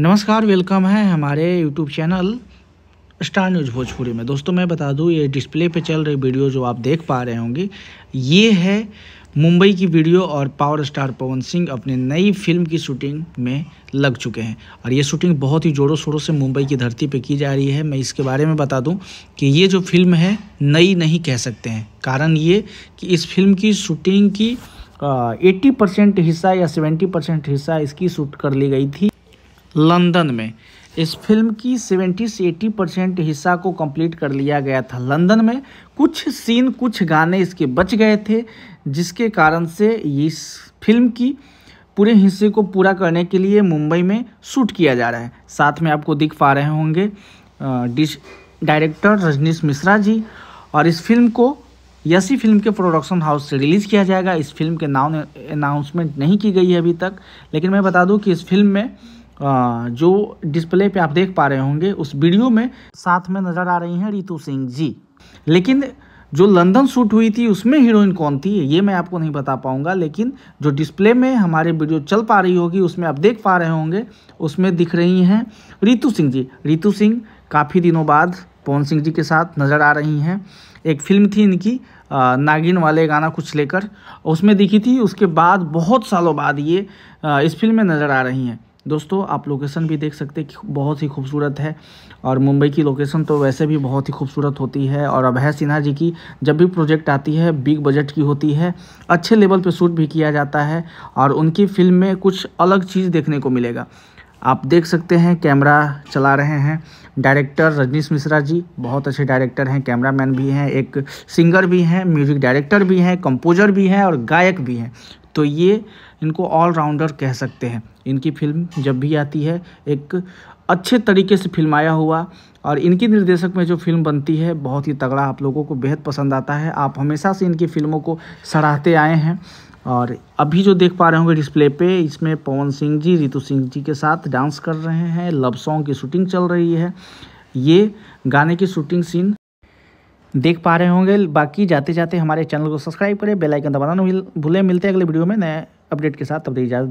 नमस्कार वेलकम है हमारे YouTube channel star news Bhojpuri में दोस्तों मैं बता दूं ये डिस्प्ले पे चल रही वीडियो जो आप देख पा रहे होंगे ये है मुंबई की वीडियो और पावर स्टार पवन सिंह अपने नई फिल्म की शूटिंग में लग चुके हैं और ये शूटिंग बहुत ही ज़ोरों शोरों से मुंबई की धरती पे की जा रही है मैं इसके बारे में बता दूं कि ये जो फिल्म है नई नहीं कह सकते हैं कारण ये कि इस फिल्म की शूटिंग की एट्टी परसेंट हिस्सा या सेवेंटी परसेंट हिस्सा इसकी शूट कर ली गई थी लंदन में इस फिल्म की 70 से 80 परसेंट हिस्सा को कंप्लीट कर लिया गया था लंदन में कुछ सीन कुछ गाने इसके बच गए थे जिसके कारण से इस फिल्म की पूरे हिस्से को पूरा करने के लिए मुंबई में शूट किया जा रहा है साथ में आपको दिख पा रहे होंगे डिश डायरेक्टर रजनीश मिश्रा जी और इस फिल्म को यसी फिल्म के प्रोडक्शन हाउस से रिलीज़ किया जाएगा इस फिल्म के नाउ अनाउंसमेंट नहीं की गई है अभी तक लेकिन मैं बता दूं कि इस फिल्म में जो डिस्प्ले पे आप देख पा रहे होंगे उस वीडियो में साथ में नज़र आ रही हैं रितु सिंह जी लेकिन जो लंदन शूट हुई थी उसमें हीरोइन कौन थी ये मैं आपको नहीं बता पाऊंगा लेकिन जो डिस्प्ले में हमारे वीडियो चल पा रही होगी उसमें आप देख पा रहे होंगे उसमें दिख रही हैं रितु सिंह जी रितु सिंह काफ़ी दिनों बाद पवन सिंह जी के साथ नज़र आ रही हैं एक फिल्म थी इनकी नागिन वाले गाना कुछ लेकर उसमें दिखी थी उसके बाद बहुत सालों बाद ये इस फिल्म में नज़र आ रही हैं दोस्तों आप लोकेशन भी देख सकते हैं कि बहुत ही खूबसूरत है और मुंबई की लोकेशन तो वैसे भी बहुत ही खूबसूरत होती है और अभय सिन्हा जी की जब भी प्रोजेक्ट आती है बिग बजट की होती है अच्छे लेवल पर शूट भी किया जाता है और उनकी फिल्म में कुछ अलग चीज़ देखने को मिलेगा आप देख सकते हैं कैमरा चला रहे हैं डायरेक्टर रजनीश मिश्रा जी बहुत अच्छे डायरेक्टर हैं कैमरामैन भी हैं एक सिंगर भी हैं म्यूजिक डायरेक्टर भी हैं कंपोजर भी हैं और गायक भी हैं तो ये इनको ऑलराउंडर कह सकते हैं इनकी फिल्म जब भी आती है एक अच्छे तरीके से फिल्माया हुआ और इनके निर्देशक में जो फिल्म बनती है बहुत ही तगड़ा आप लोगों को बेहद पसंद आता है आप हमेशा से इनकी फिल्मों को सराहते आए हैं और अभी जो देख पा रहे होंगे डिस्प्ले पे इसमें पवन सिंह जी रितु सिंह जी के साथ डांस कर रहे हैं लव सॉन्ग की शूटिंग चल रही है ये गाने की शूटिंग सीन देख पा रहे होंगे बाकी जाते जाते हमारे चैनल को सब्सक्राइब करें बेलाइकन दबाना भूलें मिलते हैं अगले वीडियो में नए अपडेट के साथ तब दी इजाज़त